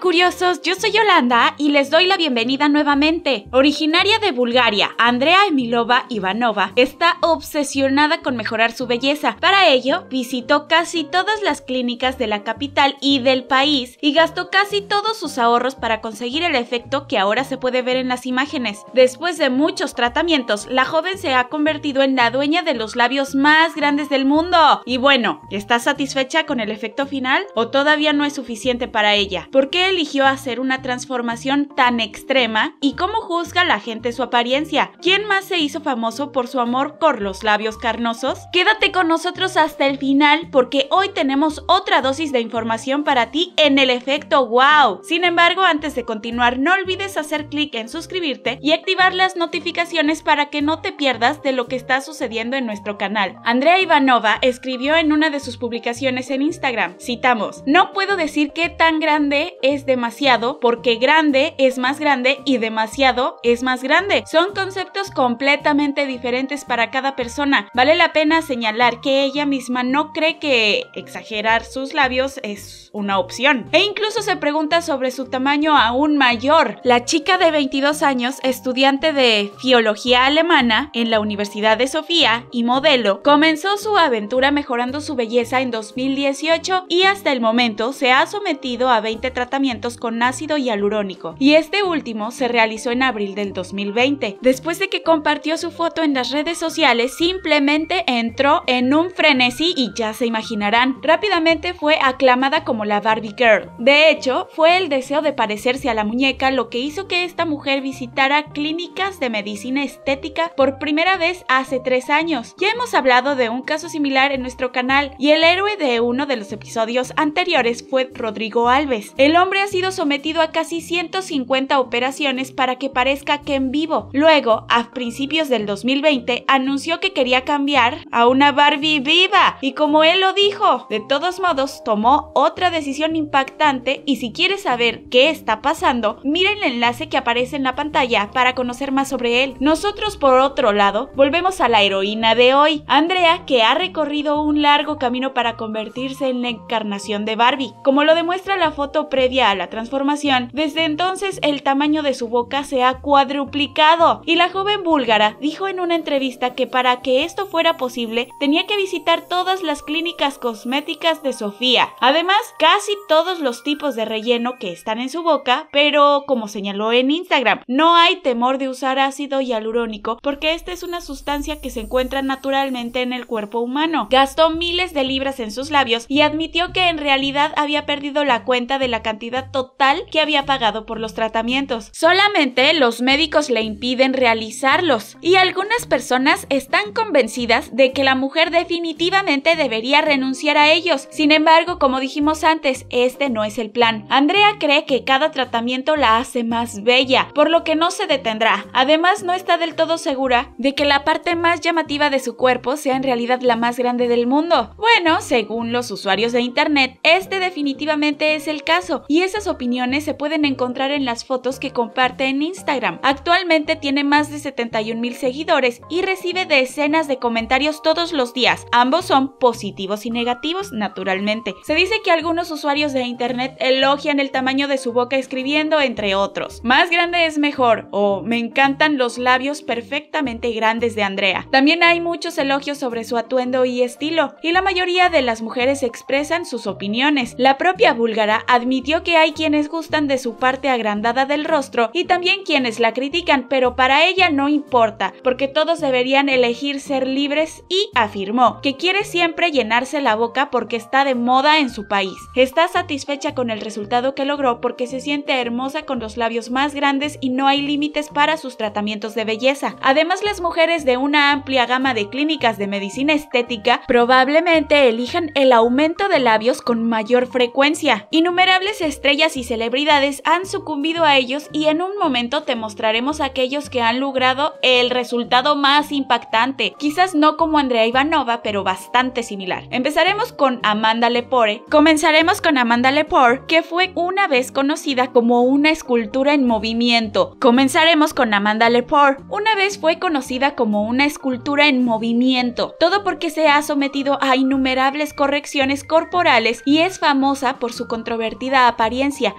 curiosos, yo soy Yolanda y les doy la bienvenida nuevamente. Originaria de Bulgaria, Andrea Emilova Ivanova está obsesionada con mejorar su belleza. Para ello, visitó casi todas las clínicas de la capital y del país y gastó casi todos sus ahorros para conseguir el efecto que ahora se puede ver en las imágenes. Después de muchos tratamientos, la joven se ha convertido en la dueña de los labios más grandes del mundo. Y bueno, ¿está satisfecha con el efecto final o todavía no es suficiente para ella? ¿Por qué eligió hacer una transformación tan extrema y cómo juzga la gente su apariencia. ¿Quién más se hizo famoso por su amor por los labios carnosos? Quédate con nosotros hasta el final porque hoy tenemos otra dosis de información para ti en el efecto wow. Sin embargo, antes de continuar, no olvides hacer clic en suscribirte y activar las notificaciones para que no te pierdas de lo que está sucediendo en nuestro canal. Andrea Ivanova escribió en una de sus publicaciones en Instagram, citamos, no puedo decir qué tan grande es es demasiado porque grande es más grande y demasiado es más grande. Son conceptos completamente diferentes para cada persona. Vale la pena señalar que ella misma no cree que exagerar sus labios es una opción. E incluso se pregunta sobre su tamaño aún mayor. La chica de 22 años, estudiante de filología alemana en la Universidad de Sofía y modelo, comenzó su aventura mejorando su belleza en 2018 y hasta el momento se ha sometido a 20 tratamientos con ácido hialurónico, y este último se realizó en abril del 2020. Después de que compartió su foto en las redes sociales, simplemente entró en un frenesí y ya se imaginarán, rápidamente fue aclamada como la Barbie Girl. De hecho, fue el deseo de parecerse a la muñeca lo que hizo que esta mujer visitara clínicas de medicina estética por primera vez hace tres años. Ya hemos hablado de un caso similar en nuestro canal y el héroe de uno de los episodios anteriores fue Rodrigo Alves. El hombre hombre ha sido sometido a casi 150 operaciones para que parezca que en vivo. Luego, a principios del 2020, anunció que quería cambiar a una Barbie viva. Y como él lo dijo, de todos modos, tomó otra decisión impactante y si quieres saber qué está pasando, mira el enlace que aparece en la pantalla para conocer más sobre él. Nosotros, por otro lado, volvemos a la heroína de hoy, Andrea, que ha recorrido un largo camino para convertirse en la encarnación de Barbie, como lo demuestra la foto previa a la transformación, desde entonces el tamaño de su boca se ha cuadruplicado y la joven búlgara dijo en una entrevista que para que esto fuera posible tenía que visitar todas las clínicas cosméticas de Sofía, además casi todos los tipos de relleno que están en su boca, pero como señaló en Instagram, no hay temor de usar ácido hialurónico porque esta es una sustancia que se encuentra naturalmente en el cuerpo humano. Gastó miles de libras en sus labios y admitió que en realidad había perdido la cuenta de la cantidad total que había pagado por los tratamientos. Solamente los médicos le impiden realizarlos y algunas personas están convencidas de que la mujer definitivamente debería renunciar a ellos. Sin embargo, como dijimos antes, este no es el plan. Andrea cree que cada tratamiento la hace más bella, por lo que no se detendrá. Además, no está del todo segura de que la parte más llamativa de su cuerpo sea en realidad la más grande del mundo. Bueno, según los usuarios de Internet, este definitivamente es el caso y esas opiniones se pueden encontrar en las fotos que comparte en Instagram. Actualmente tiene más de 71 mil seguidores y recibe decenas de comentarios todos los días. Ambos son positivos y negativos, naturalmente. Se dice que algunos usuarios de internet elogian el tamaño de su boca escribiendo, entre otros. Más grande es mejor o oh, me encantan los labios perfectamente grandes de Andrea. También hay muchos elogios sobre su atuendo y estilo, y la mayoría de las mujeres expresan sus opiniones. La propia búlgara admitió que hay quienes gustan de su parte agrandada del rostro y también quienes la critican, pero para ella no importa, porque todos deberían elegir ser libres y afirmó que quiere siempre llenarse la boca porque está de moda en su país. Está satisfecha con el resultado que logró porque se siente hermosa con los labios más grandes y no hay límites para sus tratamientos de belleza. Además, las mujeres de una amplia gama de clínicas de medicina estética probablemente elijan el aumento de labios con mayor frecuencia. Innumerables estrellas y celebridades han sucumbido a ellos y en un momento te mostraremos aquellos que han logrado el resultado más impactante, quizás no como Andrea Ivanova, pero bastante similar. Empezaremos con Amanda Lepore. Comenzaremos con Amanda Lepore, que fue una vez conocida como una escultura en movimiento. Comenzaremos con Amanda Lepore. Una vez fue conocida como una escultura en movimiento, todo porque se ha sometido a innumerables correcciones corporales y es famosa por su controvertida apariencia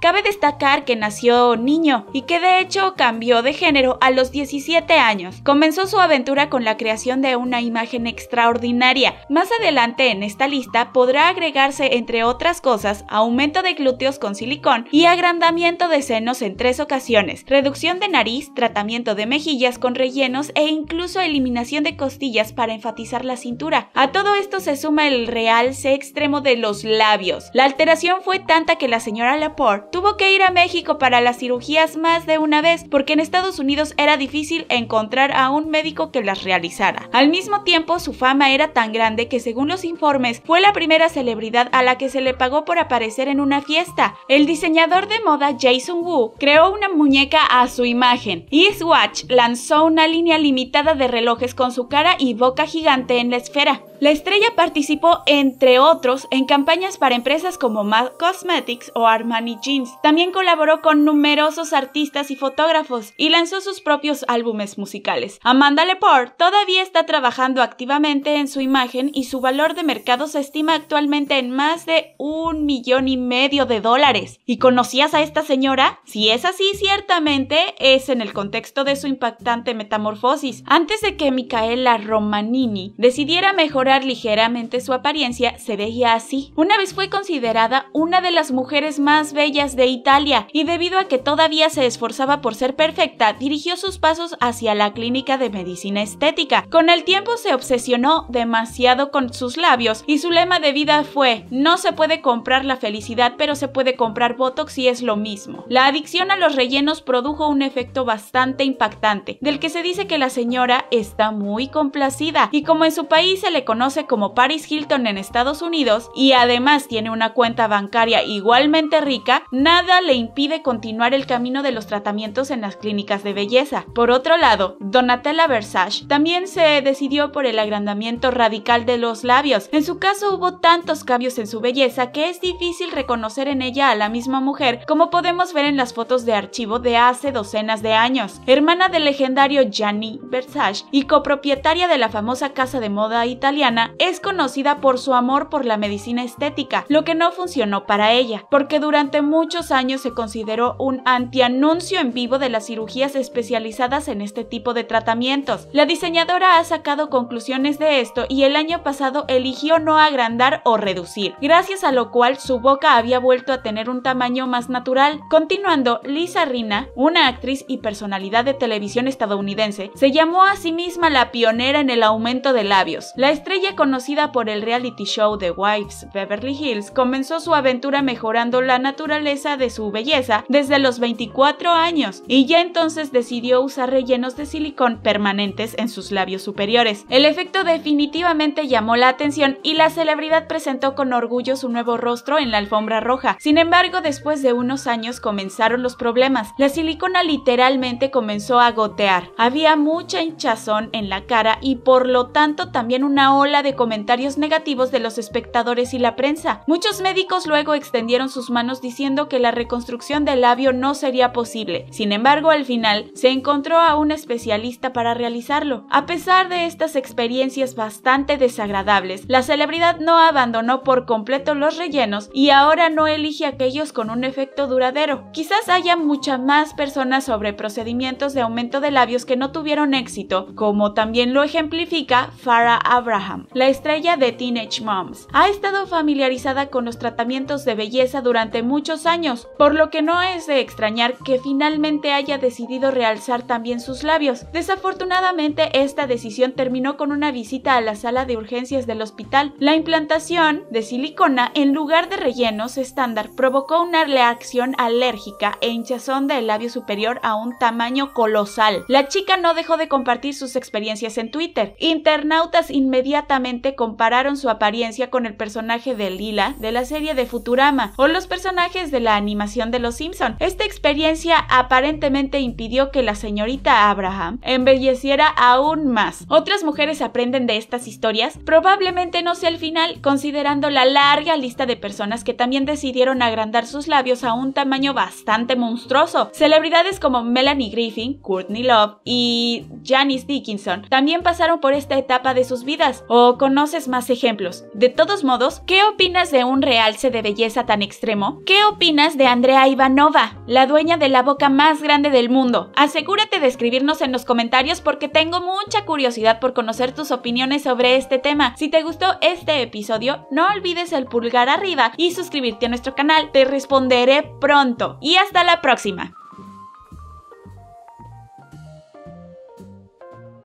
Cabe destacar que nació niño y que de hecho cambió de género a los 17 años. Comenzó su aventura con la creación de una imagen extraordinaria. Más adelante en esta lista podrá agregarse entre otras cosas aumento de glúteos con silicón y agrandamiento de senos en tres ocasiones, reducción de nariz, tratamiento de mejillas con rellenos e incluso eliminación de costillas para enfatizar la cintura. A todo esto se suma el realce extremo de los labios. La alteración fue tanta que la señora señora Laporte tuvo que ir a México para las cirugías más de una vez porque en Estados Unidos era difícil encontrar a un médico que las realizara. Al mismo tiempo, su fama era tan grande que según los informes fue la primera celebridad a la que se le pagó por aparecer en una fiesta. El diseñador de moda Jason Wu creó una muñeca a su imagen. y Swatch lanzó una línea limitada de relojes con su cara y boca gigante en la esfera. La estrella participó, entre otros, en campañas para empresas como Mad Cosmetics o Armani Jeans. También colaboró con numerosos artistas y fotógrafos y lanzó sus propios álbumes musicales. Amanda Lepore todavía está trabajando activamente en su imagen y su valor de mercado se estima actualmente en más de un millón y medio de dólares. ¿Y conocías a esta señora? Si es así, ciertamente es en el contexto de su impactante metamorfosis. Antes de que Micaela Romanini decidiera mejorar ligeramente su apariencia, se veía así. Una vez fue considerada una de las mujeres más bellas de Italia y debido a que todavía se esforzaba por ser perfecta, dirigió sus pasos hacia la clínica de medicina estética. Con el tiempo se obsesionó demasiado con sus labios y su lema de vida fue, no se puede comprar la felicidad, pero se puede comprar Botox y es lo mismo. La adicción a los rellenos produjo un efecto bastante impactante, del que se dice que la señora está muy complacida y como en su país se le conoce como Paris Hilton en Estados Unidos y además tiene una cuenta bancaria igualmente rica, nada le impide continuar el camino de los tratamientos en las clínicas de belleza. Por otro lado, Donatella Versace también se decidió por el agrandamiento radical de los labios. En su caso hubo tantos cambios en su belleza que es difícil reconocer en ella a la misma mujer como podemos ver en las fotos de archivo de hace docenas de años. Hermana del legendario Gianni Versace y copropietaria de la famosa casa de moda italiana, es conocida por su amor por la medicina estética, lo que no funcionó para ella, porque durante muchos años se consideró un antianuncio en vivo de las cirugías especializadas en este tipo de tratamientos. La diseñadora ha sacado conclusiones de esto y el año pasado eligió no agrandar o reducir, gracias a lo cual su boca había vuelto a tener un tamaño más natural. Continuando, Lisa Rina, una actriz y personalidad de televisión estadounidense, se llamó a sí misma la pionera en el aumento de labios. La estrella conocida por el reality show The Wives Beverly Hills comenzó su aventura mejorando la naturaleza de su belleza desde los 24 años y ya entonces decidió usar rellenos de silicón permanentes en sus labios superiores. El efecto definitivamente llamó la atención y la celebridad presentó con orgullo su nuevo rostro en la alfombra roja. Sin embargo, después de unos años comenzaron los problemas. La silicona literalmente comenzó a gotear. Había mucha hinchazón en la cara y por lo tanto también una ola de comentarios negativos de los espectadores y la prensa. Muchos médicos luego extendieron sus manos diciendo que la reconstrucción del labio no sería posible. Sin embargo, al final se encontró a un especialista para realizarlo. A pesar de estas experiencias bastante desagradables, la celebridad no abandonó por completo los rellenos y ahora no elige aquellos con un efecto duradero. Quizás haya muchas más personas sobre procedimientos de aumento de labios que no tuvieron éxito, como también lo ejemplifica Farah Abraham, la estrella de Teenage Moms. Ha estado familiarizada con los tratamientos de belleza durante muchos años, por lo que no es de extrañar que finalmente haya decidido realzar también sus labios. Desafortunadamente, esta decisión terminó con una visita a la sala de urgencias del hospital. La implantación de silicona en lugar de rellenos estándar provocó una reacción alérgica e hinchazón del labio superior a un tamaño colosal. La chica no dejó de compartir sus experiencias en Twitter. Internautas inmediatamente compararon su apariencia con el personaje de Lila de la serie de Futurama o los personajes de la animación de Los Simpson. Esta experiencia aparentemente impidió que la señorita Abraham embelleciera aún más. Otras mujeres aprenden de estas historias, probablemente no sea el final considerando la larga lista de personas que también decidieron agrandar sus labios a un tamaño bastante monstruoso. Celebridades como Melanie Griffin, Courtney Love y Janice Dickinson también pasaron por esta etapa de sus vidas o conoces más ejemplos. De todos modos, ¿qué opinas de un realce de belleza tan extremo? ¿qué opinas de Andrea Ivanova, la dueña de la boca más grande del mundo? Asegúrate de escribirnos en los comentarios porque tengo mucha curiosidad por conocer tus opiniones sobre este tema. Si te gustó este episodio, no olvides el pulgar arriba y suscribirte a nuestro canal. Te responderé pronto. Y hasta la próxima.